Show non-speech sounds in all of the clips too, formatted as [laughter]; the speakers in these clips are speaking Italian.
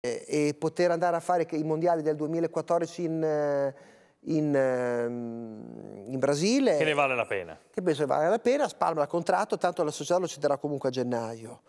Eh, e poter andare a fare i mondiali del 2014 in, eh, in, ehm, in, Brasile. Che ne vale la pena. Che penso che vale la pena, spalma il contratto, tanto la società lo ci darà comunque a gennaio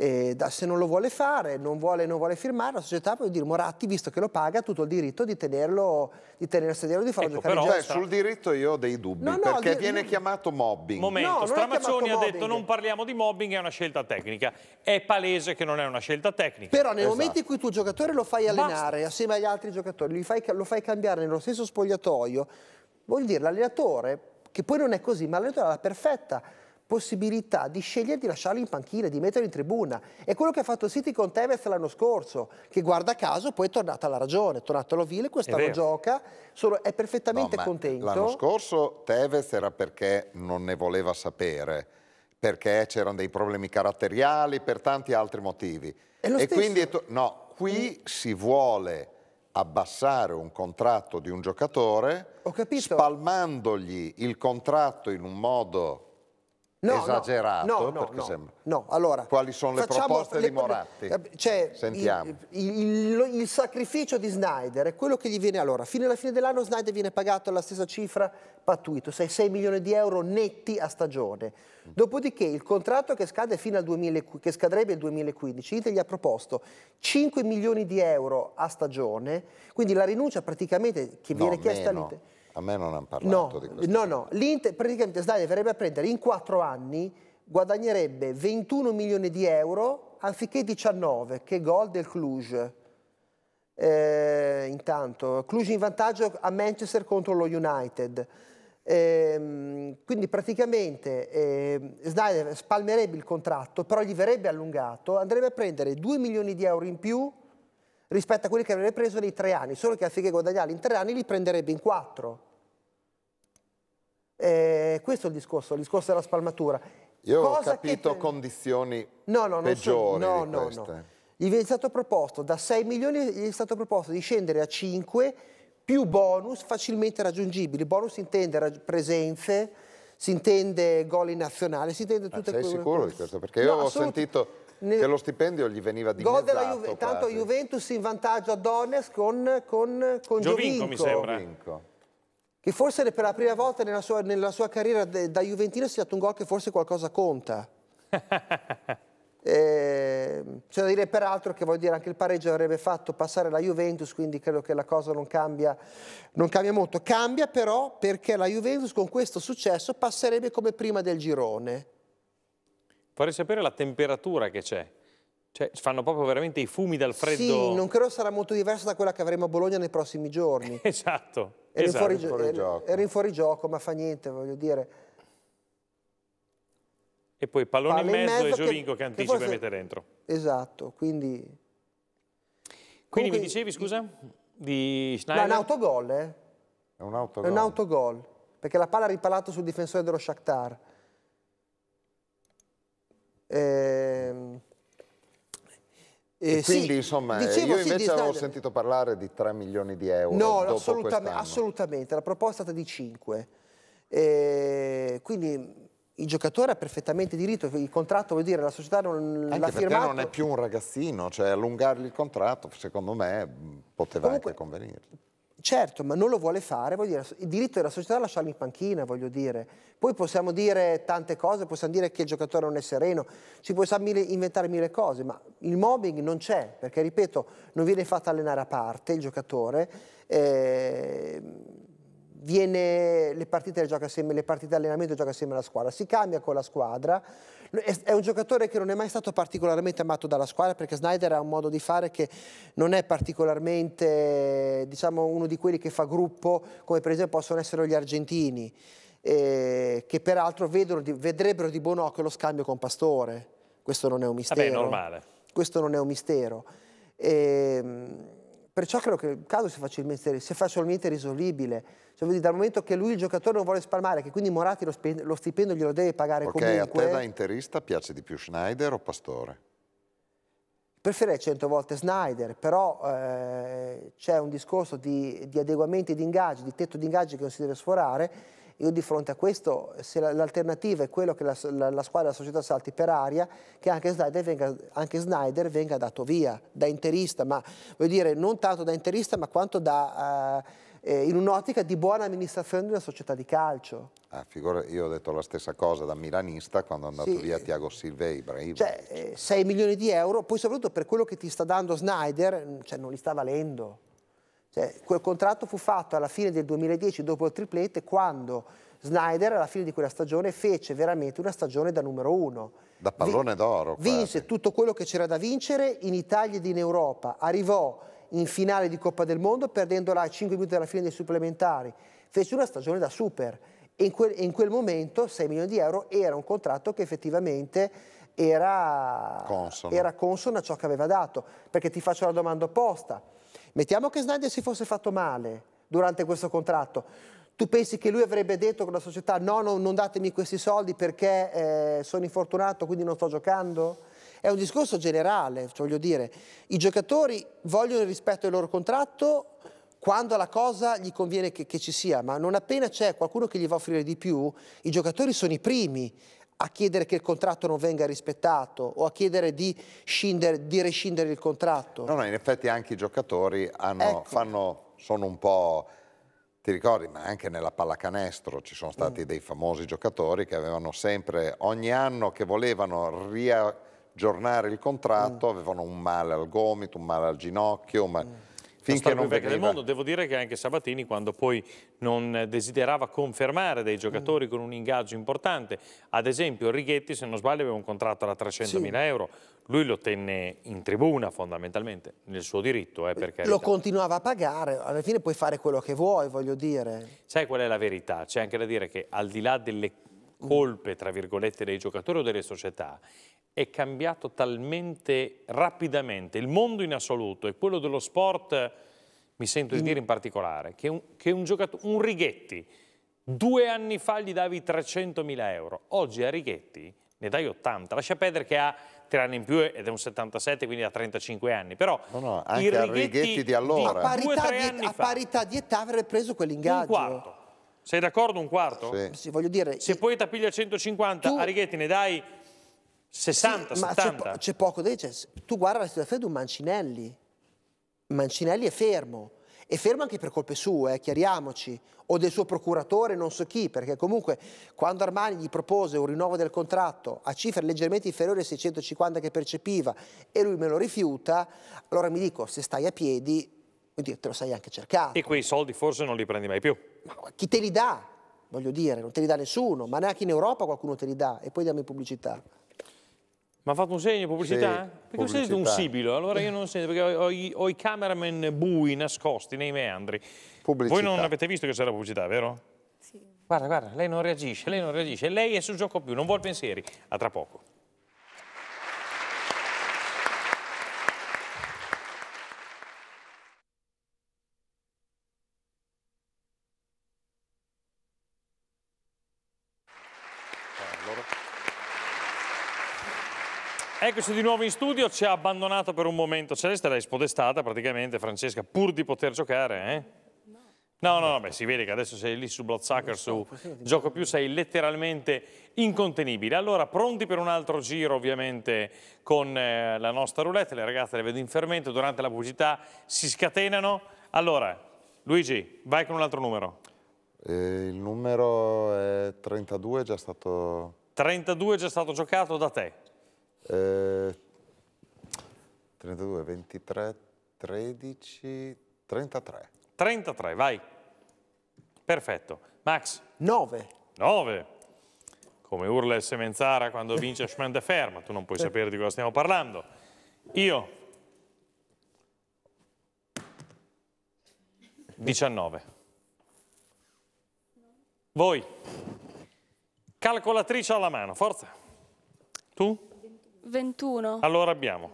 eh, da, se non lo vuole fare, non vuole, non vuole, firmare, la società può dire Moratti, visto che lo paga, ha tutto il diritto di tenerlo, di tenere sedere, di farlo ecco, giocare però, in cioè, sul diritto io ho dei dubbi, no, no, perché di, viene chiamato mobbing. Momento, no, Stramaccioni ha mobbing. detto non parliamo di mobbing, è una scelta tecnica. È palese che non è una scelta tecnica. Però nel esatto. momento in cui tu giocatore lo fai allenare Basta. assieme agli altri giocatori, fai, lo fai cambiare nello stesso spogliatoio, vuol dire l'allenatore, che poi non è così, ma l'allenatore è la perfetta possibilità di scegliere di lasciarlo in panchina, di metterlo in tribuna. È quello che ha fatto il City con Tevez l'anno scorso, che guarda caso poi è tornata alla ragione, è tornato all'ovile, quest'anno gioca, solo è perfettamente no, contento. L'anno scorso Tevez era perché non ne voleva sapere, perché c'erano dei problemi caratteriali, per tanti altri motivi. e stesso. quindi no, qui mm. si vuole abbassare un contratto di un giocatore spalmandogli il contratto in un modo No, esagerato? No, no, sembra... no, allora, Quali sono le proposte le... di Moratti? Eh, cioè, Sentiamo. Il, il, il, sacrificio di Snyder è quello che gli viene allora. Fino alla fine dell'anno Snyder viene pagato la stessa cifra pattuito, 6 6 milioni di euro netti a stagione. Dopodiché il contratto che, scade 2000, che scadrebbe il 2015, Inter gli ha proposto 5 milioni di euro a stagione, quindi la rinuncia praticamente che viene chiesta all'Inter a me non hanno parlato no, di questo. No, no, l'Inter praticamente Sdania verrebbe a prendere in quattro anni, guadagnerebbe 21 milioni di euro anziché 19, che gol del Cluj. Eh, intanto, Cluj in vantaggio a Manchester contro lo United. Eh, quindi praticamente eh, Snyder spalmerebbe il contratto, però gli verrebbe allungato, andrebbe a prendere 2 milioni di euro in più rispetto a quelli che avrebbe preso nei tre anni, solo che affinché guadagnarli in tre anni li prenderebbe in quattro. Eh, questo è il discorso, il discorso della spalmatura. Io Cosa ho capito che... condizioni no, no, peggiori so, no, no, queste. no. Gli è stato proposto, da 6 milioni gli è stato proposto di scendere a 5 più bonus facilmente raggiungibili. Bonus si intende presenze, si intende gol in nazionale, si intende tutte ah, quelle cose. Sei sicuro di questo? Perché io no, ho assolutamente... sentito ne... che lo stipendio gli veniva di della Juve... tanto Juventus in vantaggio a Donetsk con, con, con Giovinco, Giovinco, mi sembra che forse per la prima volta nella sua, nella sua carriera da Juventino si è dato un gol che forse qualcosa conta [laughs] Eh, c'è da dire peraltro che vuol dire, anche il pareggio avrebbe fatto passare la Juventus, quindi credo che la cosa non cambia, non cambia, molto. Cambia però perché la Juventus con questo successo passerebbe come prima del girone vorrei sapere la temperatura che c'è. Cioè, fanno proprio veramente i fumi dal freddo. Sì, non credo sarà molto diversa da quella che avremo a Bologna nei prossimi giorni. [laughs] esatto. Era, esatto. In, fuori, era, era ma fa niente, voglio dire. E poi pallone, pallone in mezzo, in mezzo e Giovinco che, che anticipa che forse... e mette dentro. Esatto, quindi... Quindi Comunque, mi dicevi, scusa, di Schneider? No, è un autogol, eh? È un autogol. È un autogol, perché la palla ha ripalato sul difensore dello Shakhtar. Ehm, eh, eh, quindi sì, insomma dicevo, io invece sì, avevo sentito parlare di 3 milioni di euro no assolutamente, assolutamente, la proposta è stata di 5 eh, quindi il giocatore ha perfettamente diritto il contratto vuol dire la società non l'ha firmato non è più un ragazzino cioè allungargli il contratto secondo me poteva comunque, anche convenire Certo, ma non lo vuole fare, dire, il diritto della società è lasciarlo in panchina, voglio dire. Poi possiamo dire tante cose, possiamo dire che il giocatore non è sereno, si possono inventare mille cose, ma il mobbing non c'è, perché ripeto, non viene fatto allenare a parte il giocatore. Eh, viene, le partite le gioca assieme, le partite di allenamento gioca assieme alla squadra, si cambia con la squadra, è un giocatore che non è mai stato particolarmente amato dalla squadra perché Snyder ha un modo di fare che non è particolarmente diciamo, uno di quelli che fa gruppo come per esempio possono essere gli argentini eh, che peraltro vedono, vedrebbero di buon occhio lo scambio con Pastore questo non è un mistero Vabbè, normale. questo non è un mistero eh, Perciò credo che il caso sia facilmente, sia facilmente risolvibile. Cioè, dire, dal momento che lui, il giocatore, non vuole spalmare, che quindi Morati lo, lo stipendio glielo deve pagare okay, comunque... Ok, a te da interista piace di più Schneider o Pastore? Preferirei cento volte Schneider, però eh, c'è un discorso di, di adeguamenti di ingaggi, di tetto di ingaggi che non si deve sforare io di fronte a questo, se l'alternativa è quello che la, la, la squadra, la società salti per aria, che anche Snyder, venga, anche Snyder venga dato via da interista, ma voglio dire, non tanto da interista, ma quanto da... Uh, in un'ottica di buona amministrazione di una società di calcio. Ah, figura, io ho detto la stessa cosa da milanista quando è andato sì. via Tiago Silvei, Ibrahim. Cioè, 6 eh, milioni di euro, poi soprattutto per quello che ti sta dando Snyder, cioè non li sta valendo. Eh, quel contratto fu fatto alla fine del 2010 dopo il triplete quando Snyder alla fine di quella stagione fece veramente una stagione da numero uno. Da pallone d'oro. Vinse tutto quello che c'era da vincere in Italia ed in Europa. Arrivò in finale di Coppa del Mondo perdendola a 5 minuti dalla fine dei supplementari. Fece una stagione da super. E in quel, in quel momento 6 milioni di euro era un contratto che effettivamente era consono. era consono a ciò che aveva dato. Perché ti faccio la domanda opposta Mettiamo che Snyder si fosse fatto male durante questo contratto. Tu pensi che lui avrebbe detto con la società no, no non datemi questi soldi perché eh, sono infortunato, quindi non sto giocando? È un discorso generale, cioè, voglio dire. I giocatori vogliono il rispetto del loro contratto quando la cosa gli conviene che, che ci sia, ma non appena c'è qualcuno che gli va a offrire di più, i giocatori sono i primi a chiedere che il contratto non venga rispettato o a chiedere di, scindere, di rescindere il contratto. No, no, in effetti anche i giocatori hanno, ecco. fanno, sono un po'... Ti ricordi, ma anche nella pallacanestro ci sono stati mm. dei famosi giocatori che avevano sempre, ogni anno che volevano riaggiornare il contratto, mm. avevano un male al gomito, un male al ginocchio, un male... Mm finché non veniva. del mondo. Devo dire che anche Sabatini, quando poi non desiderava confermare dei giocatori mm. con un ingaggio importante, ad esempio Righetti, se non sbaglio, aveva un contratto da 300.000 sì. euro, lui lo tenne in tribuna fondamentalmente, nel suo diritto. Eh, per lo continuava a pagare, alla fine puoi fare quello che vuoi, voglio dire. Sai qual è la verità? C'è anche da dire che al di là delle Mm. colpe, tra virgolette, dei giocatori o delle società è cambiato talmente rapidamente, il mondo in assoluto e quello dello sport, mi sento di mm. dire in particolare, che un, che un, un Righetti due anni fa gli davi 300.000 euro, oggi a Righetti ne dai 80, lascia perdere che ha tre anni in più ed è un 77 quindi ha 35 anni però no, no, anche il Righetti, Righetti di allora di a, parità di, a parità di età avrebbe preso quell'ingaggio un quarto sei d'accordo un quarto? Sì. sì voglio dire, Se poi Tapiglia 150, tu... a Righetti ne dai 60, sì, 70. Ma c'è, po poco da dire. Cioè, tu guarda la situazione di un Mancinelli. Mancinelli è fermo. E fermo anche per colpe sue, eh, chiariamoci, o del suo procuratore, non so chi, perché comunque quando Armani gli propose un rinnovo del contratto a cifre leggermente inferiori ai 650 che percepiva e lui me lo rifiuta, allora mi dico, se stai a piedi Voglio dire, te lo sai anche cercato. E quei soldi forse non li prendi mai più. Ma chi te li dà? Voglio dire, non te li dà nessuno, ma neanche in Europa qualcuno te li dà e poi dammi pubblicità. Ma ha fatto un segno pubblicità? Sì, perché sentite un sibilo, allora io non sento, perché ho, ho, ho, i cameraman bui nascosti nei meandri. Pubblicità. Voi non avete visto che c'era pubblicità, vero? Sì. Guarda, guarda, lei non reagisce, lei non reagisce, lei è sul gioco più, non vuol pensieri. A tra poco. Eccoci di nuovo in studio, ci ha abbandonato per un momento Celeste, l'hai spodestata praticamente Francesca, pur di poter giocare, eh? No, no, no, beh, si vede che adesso sei lì su Bloodsucker, su Gioco Più, sei letteralmente incontenibile. Allora, pronti per un altro giro ovviamente con eh, la nostra roulette, le ragazze le vedo in fermento, durante la pubblicità si scatenano. Allora, Luigi, vai con un altro numero. Eh, il numero è 32, è già stato... 32 è già stato giocato da te. 32, 23, 13, 33. 33, vai. Perfetto. Max? 9. 9. Come urla il Semenzara quando vince Schmand ferma. tu non puoi sapere di cosa stiamo parlando. Io? 19. Voi? Calcolatrice alla mano, forza. Tu? 21. Allora abbiamo.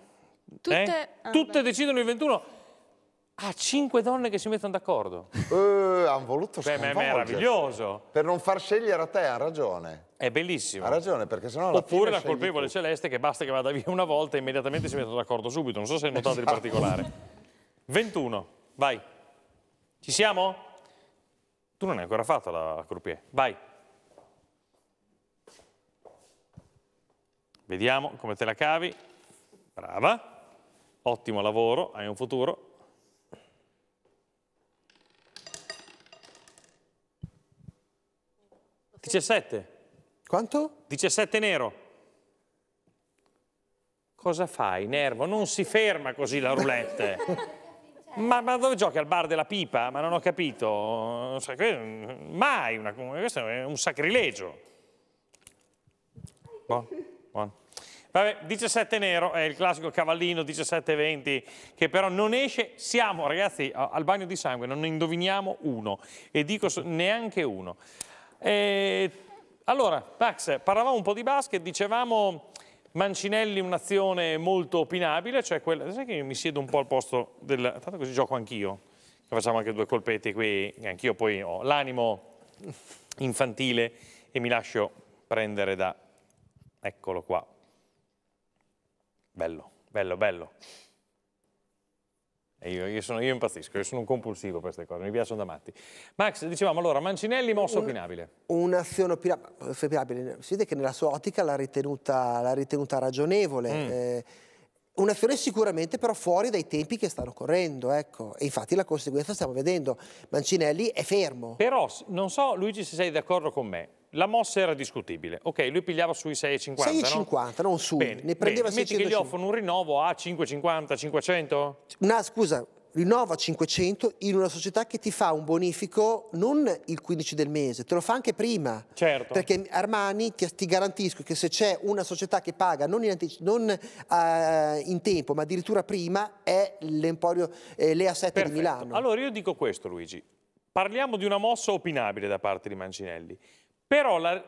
Eh? Tutte, eh? Tutte decidono il 21. Ah, cinque donne che si mettono d'accordo. Eh, hanno voluto Beh, ma è meraviglioso. Per non far scegliere a te, ha ragione. È bellissimo. Ha ragione, perché sennò la Oppure la colpevole tu. celeste che basta che vada via una volta e immediatamente si mettono d'accordo subito. Non so se hai notato esatto. il particolare. 21, vai. Ci siamo? Tu non hai ancora fatto la croupier. Vai. Vediamo come te la cavi. Brava. Ottimo lavoro, hai un futuro. 17. Quanto? 17 nero. Cosa fai, Nervo? Non si ferma così la roulette. [laughs] ma, ma, dove giochi? Al bar della pipa? Ma non ho capito. Mai, una, questo è un sacrilegio. Boh. Vabbè, 17 nero è il classico cavallino 17-20 che però non esce. Siamo, ragazzi, al bagno di sangue, non ne indoviniamo uno e dico neanche uno. E... Allora, Pax, parlavamo un po' di basket, dicevamo Mancinelli un'azione molto opinabile, cioè quella... Sai che mi siedo un po' al posto del... Tanto così gioco anch'io, facciamo anche due colpetti qui, anch'io poi ho l'animo infantile e mi lascio prendere da Eccolo qua. Bello, bello, bello. Io, io, sono, io impazzisco, io sono un compulsivo per queste cose, mi piacciono da matti. Max, dicevamo allora, Mancinelli mossa un, opinabile. Un'azione opinabile, si vede che nella sua ottica l'ha ritenuta, ritenuta, ragionevole. Mm. Eh, Un'azione sicuramente però fuori dai tempi che stanno correndo, ecco. E infatti la conseguenza stiamo vedendo. Mancinelli è fermo. Però, non so Luigi se sei d'accordo con me, la mossa era discutibile. Ok, lui pigliava sui 6,50. 6,50, no? non su. ne prendeva bene. 650. Metti che gli offrono un rinnovo a 5,50, 500? Una scusa, rinnova 500 in una società che ti fa un bonifico non il 15 del mese, te lo fa anche prima. Certo. Perché Armani ti, ti garantisco che se c'è una società che paga non, in, non uh, in, tempo, ma addirittura prima, è l'Emporio eh, Lea 7 di Milano. Allora io dico questo Luigi, parliamo di una mossa opinabile da parte di Mancinelli però la,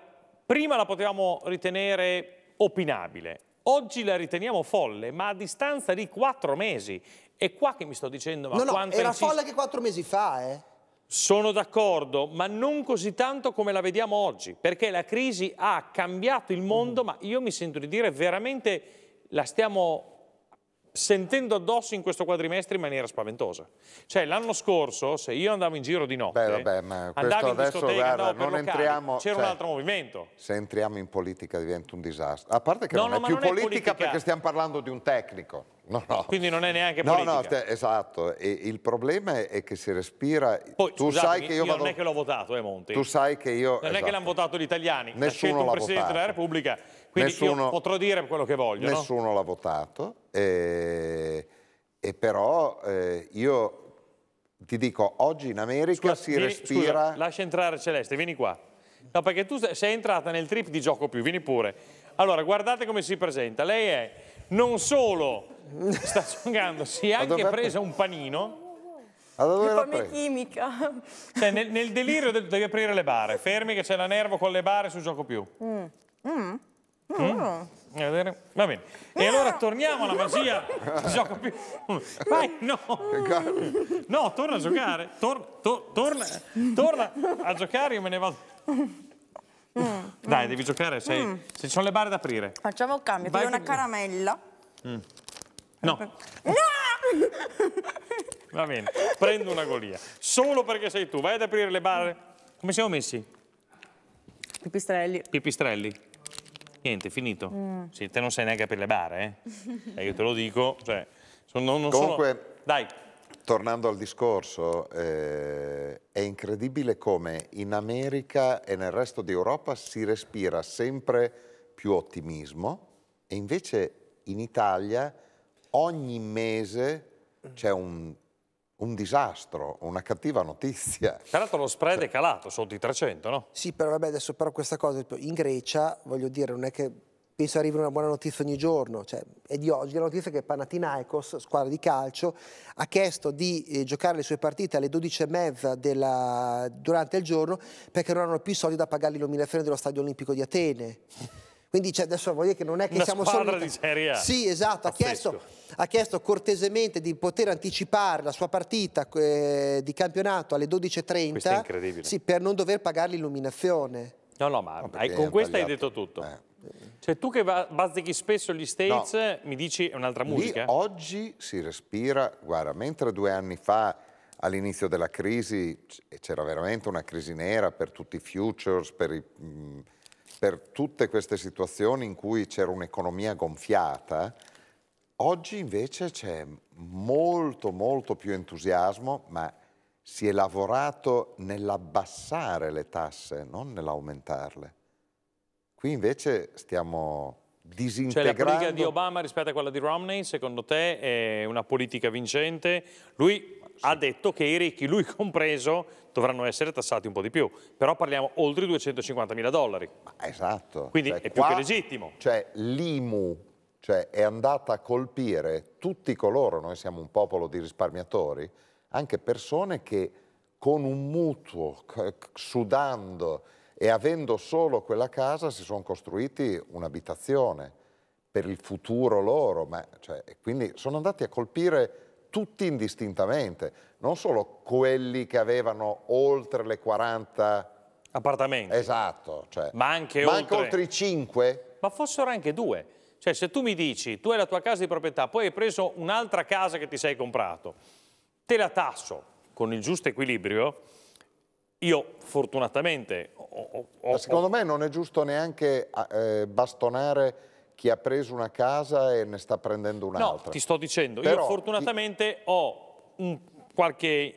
prima la potevamo ritenere opinabile, oggi la riteniamo folle, ma a distanza di quattro mesi. È qua che mi sto dicendo, ma no, no, era folle che quattro mesi fa, eh? Sono d'accordo, ma non così tanto come la vediamo oggi, perché la crisi ha cambiato il mondo, mm. ma io mi sento di dire veramente la stiamo sentendo addosso in questo quadrimestre in maniera spaventosa. Cioè l'anno scorso, se io andavo in giro di notte, Beh, vabbè, ma andavo in adesso, guarda, non locali, entriamo, c'era cioè, un altro movimento. Se entriamo in politica diventa un disastro. A parte che no, non no, è più non politica, politica, perché stiamo parlando di un tecnico. No, no. Quindi non è neanche politica. No, no, esatto. E il problema è che si respira... Poi, tu scusate, sai che io, io vado... non è che l'ho votato, eh, Monti. Tu sai che io... Non esatto. è che l'hanno esatto. votato gli italiani. Nessuno ha scelto un Presidente votato. della Repubblica quindi nessuno, potrò dire quello che voglio. Nessuno no? l'ha votato, e, e però eh, io ti dico, oggi in America scusa, si vieni, respira... Scusa, lascia entrare Celeste, vieni qua. No, perché tu sei entrata nel trip di gioco più, vieni pure. Allora, guardate come si presenta. Lei è non solo sta [laughs] giocando, si è anche presa un panino. Ma dove l'ha preso? chimica. Cioè, nel, nel delirio devi aprire le bare. Fermi che c'è la nervo con le bare su gioco più. Mm. Mm. Mm? Ah. Va bene. E ah. allora torniamo alla magia. [laughs] Gioco più. Vai, no. No, torna a giocare. Tor, to, torna, torna, a giocare, io me ne vado. Mm. Dai, devi giocare. Sei, Se mm. ci sono le barre da aprire. Facciamo un cambio. Vai una caramella. Mm. No. Eh, no! [laughs] Va bene. Prendo una golia. Solo perché sei tu. Vai ad aprire le barre. Come siamo messi? Pipistrelli. Pipistrelli. Niente, finito. Mm. Sì, te non sei neanche per le bare, eh? [laughs] eh io te lo dico. Cioè, sono, non, non Comunque, sono... Dai. tornando al discorso, eh, è incredibile come in America e nel resto d'Europa si respira sempre più ottimismo e invece in Italia ogni mese c'è un un disastro, una cattiva notizia. [laughs] Tra l'altro lo spread è calato, sotto i 300, no? Sì, però vabbè, adesso però questa cosa, in Grecia, voglio dire, non è che penso arrivi una buona notizia ogni giorno, cioè, è di oggi la notizia che Panathinaikos, squadra di calcio, ha chiesto di eh, giocare le sue partite alle 12.30 della... durante il giorno perché non hanno più soldi da pagare l'illuminazione dello stadio olimpico di Atene. Quindi c'è adesso a dire che non è che Una siamo solo... Una di Serie A. Sì, esatto, ha chiesto, ha chiesto, cortesemente di poter anticipare la sua partita eh, di campionato alle 12.30 Questo è incredibile. sì, per non dover pagare l'illuminazione. No, no, ma no, hai, con questo hai detto tutto. Eh. Cioè tu che bazzichi spesso gli States, no. mi dici un'altra musica? Lì, oggi si respira, guarda, mentre due anni fa all'inizio della crisi c'era veramente una crisi nera per tutti i futures, per i... Mh, per tutte queste situazioni in cui c'era un'economia gonfiata, oggi invece c'è molto molto più entusiasmo, ma si è lavorato nell'abbassare le tasse, non nell'aumentarle. Qui invece stiamo disintegrando... Cioè la politica di Obama rispetto a quella di Romney, secondo te, è una politica vincente? Lui ha detto che i ricchi, lui [laughs] compreso, dovranno essere tassati un po' di più. Però parliamo oltre i 250 mila dollari. Esatto. Quindi cioè, è più qua, che legittimo. Cioè l'IMU cioè, è andata a colpire tutti coloro, noi siamo un popolo di risparmiatori, anche persone che con un mutuo, sudando e avendo solo quella casa, si sono costruiti un'abitazione per il futuro loro. Ma, cioè, quindi sono andati a colpire tutti indistintamente, non solo quelli che avevano oltre le 40 appartamenti. Esatto, cioè, ma, anche, ma oltre... oltre i 5. Ma fossero anche due. Cioè se tu mi dici, tu hai la tua casa di proprietà, poi hai preso un'altra casa che ti sei comprato, te la tasso con il giusto equilibrio, io fortunatamente... Ho, ho, ho... secondo me non è giusto neanche eh, bastonare chi ha preso una casa e ne sta prendendo un'altra. No, ti sto dicendo, Però, io fortunatamente ti... ho un, qualche,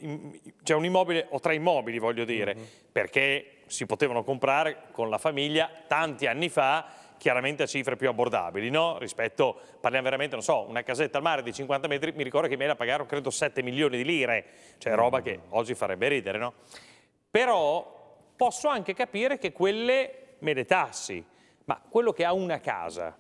cioè un immobile, ho tre immobili voglio dire, mm -hmm. perché si potevano comprare con la famiglia tanti anni fa chiaramente a cifre più abbordabili, no? rispetto, parliamo veramente, non so, una casetta al mare di 50 metri, mi ricordo che me la pagarono credo 7 milioni di lire, cioè roba che mm. oggi farebbe ridere, no? Però posso anche capire che quelle me le tassi, ma quello che ha una casa,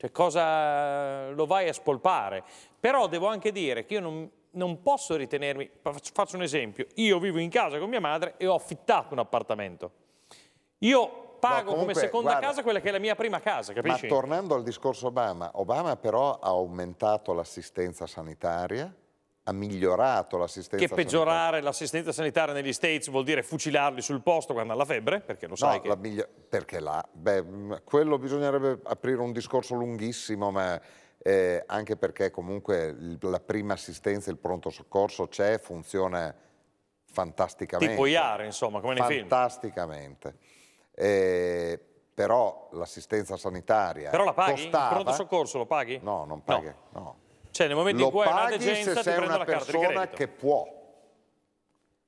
cioè cosa lo vai a spolpare? Però devo anche dire che io non, non posso ritenermi, faccio un esempio, io vivo in casa con mia madre e ho affittato un appartamento. Io pago no, comunque, come seconda guarda, casa quella che è la mia prima casa, capisci? Ma tornando al discorso Obama, Obama però ha aumentato l'assistenza sanitaria, ha migliorato l'assistenza sanitaria. Che peggiorare sanitaria. l'assistenza sanitaria negli States vuol dire fucilarli sul posto quando ha la febbre, perché lo no, sai che... Migli... perché là? Beh, mm, quello bisognerebbe aprire un discorso lunghissimo, ma eh, anche perché comunque la prima assistenza, il pronto soccorso c'è, funziona fantasticamente. Tipo IAR, insomma, come nei fantasticamente. film. Fantasticamente. Eh, però l'assistenza sanitaria Però la paghi? Costava... Il pronto soccorso lo paghi? No, non paghi, no. no cioè nel momento in cui hai una degenza se sei una persona che può.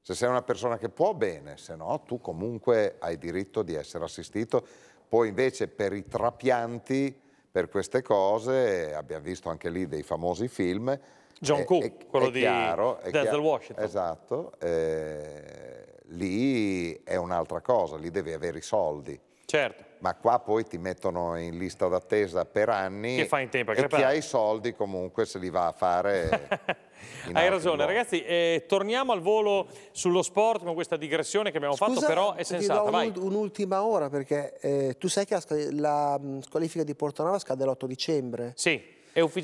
Se sei una persona che può, bene, se no tu comunque hai diritto di essere assistito. Poi invece per i trapianti, per queste cose, abbiamo visto anche lì dei famosi film. John Cook, quello è di chiaro, Denzel Washington. Esatto, eh, lì è un'altra cosa, lì devi avere i soldi. Certo ma qua poi ti mettono in lista d'attesa per anni che fa in tempo, e chi ha i soldi comunque se li va a fare [laughs] Hai ragione, modo. ragazzi, eh, torniamo al volo sullo sport con questa digressione che abbiamo Scusa, fatto, però è sensata, vai. un'ultima ora, perché eh, tu sai che la, mm, squalifica di Portonova scade l'8 dicembre. Sì.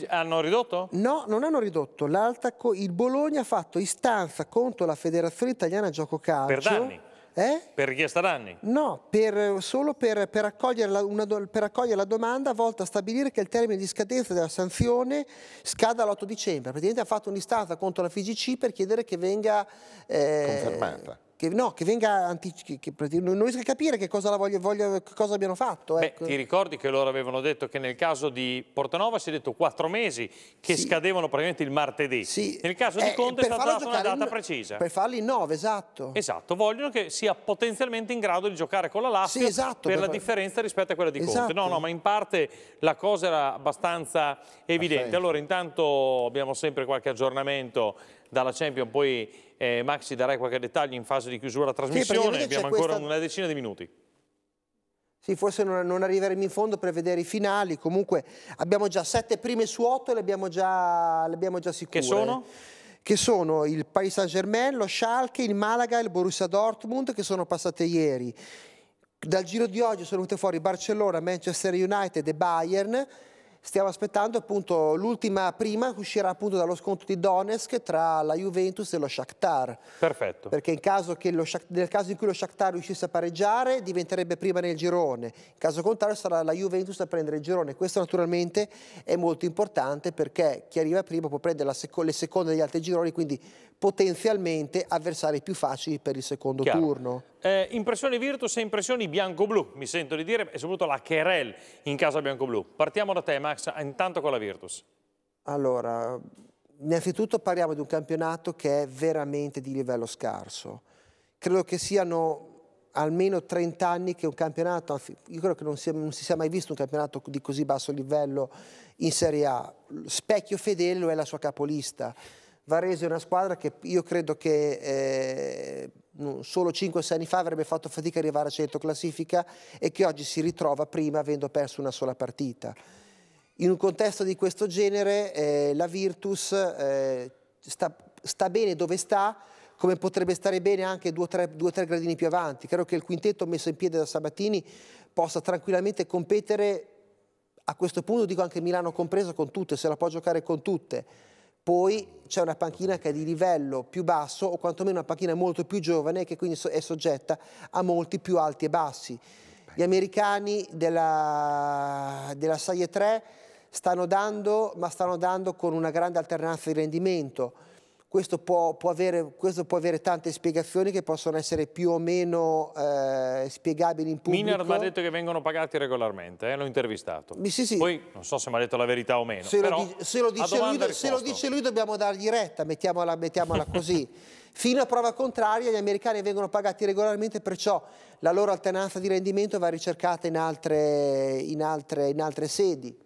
hanno ridotto? No, non hanno ridotto. L'Altaco, il Bologna ha fatto istanza contro la Federazione Italiana Gioco Calcio. Per danni eh? Per richiesta d'anni? No, per, solo per, per, accogliere la, una, per, accogliere la, domanda volta a stabilire che il termine di scadenza della sanzione scada l'8 dicembre. Il Presidente ha fatto un'istanza contro la FIGC per chiedere che venga... Eh, Confermata che, no, che venga antic- che, non riesco a capire che cosa, voglia, voglia, che cosa abbiano fatto. Ecco. Beh, ti ricordi che loro avevano detto che nel caso di Portanova si è detto quattro mesi che sì. scadevano praticamente il martedì. Sì. Nel caso di eh, Conte è stata data una data in, precisa. Per farli nove, esatto. Esatto, vogliono che sia potenzialmente in grado di giocare con la Lazio sì, esatto, per, per, la differenza rispetto a quella di esatto. Conte. No, esatto. no, ma in parte la cosa era abbastanza evidente. Allora intanto abbiamo sempre qualche aggiornamento dalla Champion, poi eh, Max ci darai qualche dettaglio in fase di chiusura della trasmissione, sì, abbiamo ancora questa... una decina di minuti. Sì, forse non, non, arriveremo in fondo per vedere i finali, comunque abbiamo già sette prime su otto e le abbiamo già, le abbiamo già sicure. Che sono? che sono il Paris Saint-Germain, lo Schalke, il Malaga e il Borussia Dortmund che sono passate ieri. Dal giro di oggi sono venute fuori Barcellona, Manchester United e Bayern Stiamo aspettando appunto l'ultima prima che uscirà appunto dallo scontro di Donetsk tra la Juventus e lo Shakhtar. Perfetto. Perché caso Shakhtar, nel caso in cui lo Shakhtar riuscisse a pareggiare diventerebbe prima nel girone, in caso contrario sarà la Juventus a prendere il girone. Questo naturalmente è molto importante perché chi arriva prima può prendere seco le seconde degli altri gironi, quindi potenzialmente avversari più facili per il secondo Chiaro. turno. Eh, impressioni Virtus e impressioni bianco-blu, mi sento di dire, e soprattutto la Kerel in casa bianco-blu. Partiamo da te, Max, intanto con la Virtus. Allora, innanzitutto parliamo di un campionato che è veramente di livello scarso. Credo che siano almeno 30 anni che un campionato, io credo che non si, non si sia mai visto un campionato di così basso livello in Serie A. Specchio Fedele lo è la sua capolista. Varese è una squadra che io credo che eh, Mm, solo 5-6 anni fa avrebbe fatto fatica a arrivare a 100 classifica e che oggi si ritrova prima avendo perso una sola partita. In un contesto di questo genere eh, la Virtus eh, sta, sta bene dove sta, come potrebbe stare bene anche due o tre, tre, gradini più avanti. Credo che il quintetto messo in piedi da Sabatini possa tranquillamente competere, a questo punto dico anche Milano compreso, con tutte, se la può giocare con tutte poi c'è una panchina che è di livello più basso o quantomeno una panchina molto più giovane che quindi è soggetta a molti più alti e bassi. Gli americani della, della Serie 3 stanno dando, ma stanno dando con una grande alternanza di rendimento questo può, può avere, questo può, avere, tante spiegazioni che possono essere più o meno eh, spiegabili in pubblico. Minard mi ha detto che vengono pagati regolarmente, eh? l'ho intervistato. Sì, sì. Poi non so se mi ha detto la verità o meno. Se, però, lo, se, lo, dice lui, se lo, dice lui, dobbiamo dargli retta, mettiamola, mettiamola [laughs] così. Fino a prova contraria gli americani vengono pagati regolarmente, perciò la loro alternanza di rendimento va ricercata in altre, in altre, in altre sedi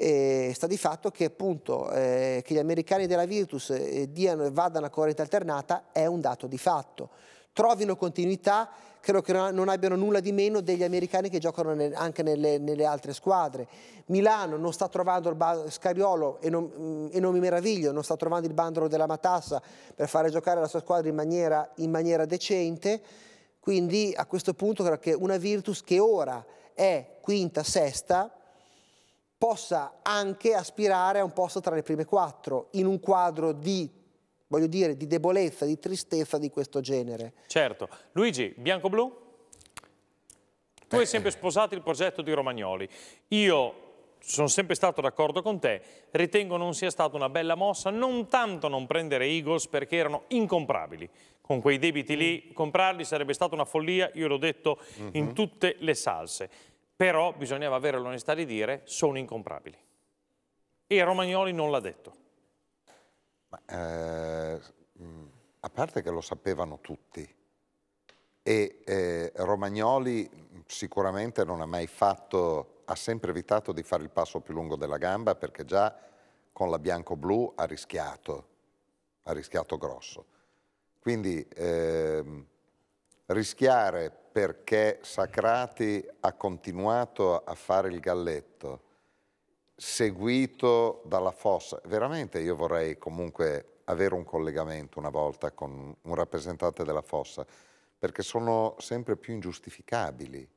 eh, sta di fatto che appunto eh, che gli americani della Virtus eh, diano e vadano a corrente alternata è un dato di fatto. Trovino continuità, credo che non abbiano nulla di meno degli americani che giocano anche nelle, nelle, altre squadre. Milano non sta trovando il Scariolo e non, mm, e non, mi meraviglio, non sta trovando il bandolo della Matassa per fare giocare la sua squadra in maniera, in maniera decente. Quindi a questo punto credo che una Virtus che ora è quinta, sesta, possa anche aspirare a un posto tra le prime quattro, in un quadro di voglio dire, di debolezza, di tristezza di questo genere. Certo. Luigi, bianco-blu? Tu hai eh. sempre sposato il progetto di Romagnoli. Io sono sempre stato d'accordo con te, ritengo non sia stata una bella mossa, non tanto non prendere Eagles perché erano incomprabili. Con quei debiti lì, comprarli sarebbe stata una follia, io l'ho detto, in mhm. tutte le salse però bisognava avere l'onestà di dire sono incomprabili. E Romagnoli non l'ha detto. Ma, eh, mm, a parte che lo sapevano tutti, e eh, Romagnoli sicuramente non ha mai fatto, ha sempre evitato di fare il passo più lungo della gamba perché già con la bianco-blu ha rischiato, ha rischiato grosso. Quindi... Eh, rischiare perché Sacrati ha continuato a fare il galletto, seguito dalla fossa. Veramente io vorrei comunque avere un collegamento una volta con un rappresentante della fossa, perché sono sempre più ingiustificabili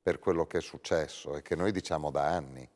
per quello che è successo e che noi diciamo da anni.